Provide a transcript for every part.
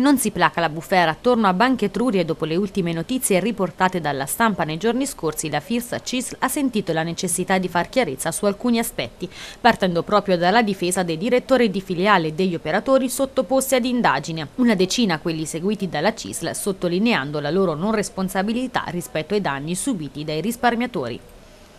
Non si placa la bufera attorno a Banche Etrurie dopo le ultime notizie riportate dalla stampa nei giorni scorsi, la Firsa CISL ha sentito la necessità di far chiarezza su alcuni aspetti, partendo proprio dalla difesa dei direttori di filiale e degli operatori sottoposti ad indagine, una decina quelli seguiti dalla CISL sottolineando la loro non responsabilità rispetto ai danni subiti dai risparmiatori.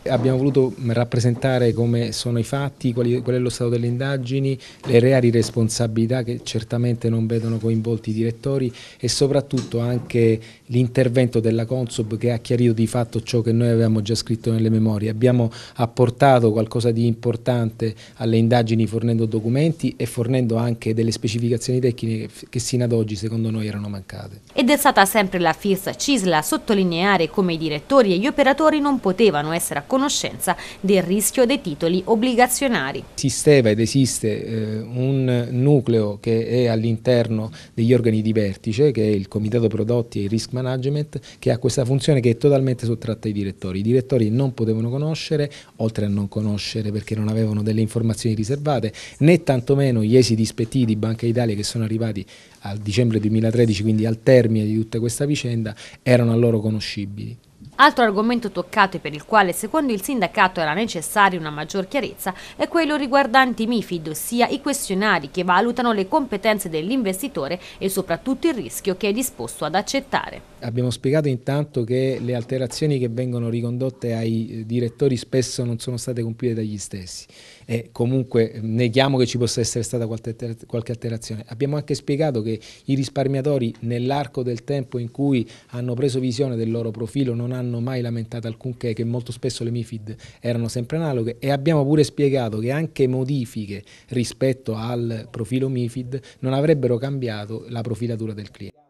Abbiamo voluto rappresentare come sono i fatti, quali, qual è lo stato delle indagini, le reali responsabilità che certamente non vedono coinvolti i direttori e soprattutto anche l'intervento della Consob che ha chiarito di fatto ciò che noi avevamo già scritto nelle memorie. Abbiamo apportato qualcosa di importante alle indagini fornendo documenti e fornendo anche delle specificazioni tecniche che sino ad oggi secondo noi erano mancate. Ed è stata sempre la FIRS Cisla a sottolineare come i direttori e gli operatori non potevano essere accompagnati conoscenza del rischio dei titoli obbligazionari. Esisteva ed esiste eh, un nucleo che è all'interno degli organi di vertice, che è il Comitato Prodotti e il Risk Management, che ha questa funzione che è totalmente sottratta ai direttori. I direttori non potevano conoscere, oltre a non conoscere perché non avevano delle informazioni riservate, né tantomeno gli esiti ispettivi di Banca Italia che sono arrivati al dicembre 2013, quindi al termine di tutta questa vicenda, erano a loro conoscibili. Altro argomento toccato e per il quale secondo il sindacato era necessaria una maggior chiarezza è quello riguardante i MIFID, ossia i questionari che valutano le competenze dell'investitore e soprattutto il rischio che è disposto ad accettare. Abbiamo spiegato intanto che le alterazioni che vengono ricondotte ai eh, direttori spesso non sono state compiute dagli stessi e comunque neghiamo che ci possa essere stata qualche alterazione. Abbiamo anche spiegato che i risparmiatori nell'arco del tempo in cui hanno preso visione del loro profilo non hanno mai lamentato alcunché, che molto spesso le MIFID erano sempre analoghe e abbiamo pure spiegato che anche modifiche rispetto al profilo MIFID non avrebbero cambiato la profilatura del cliente.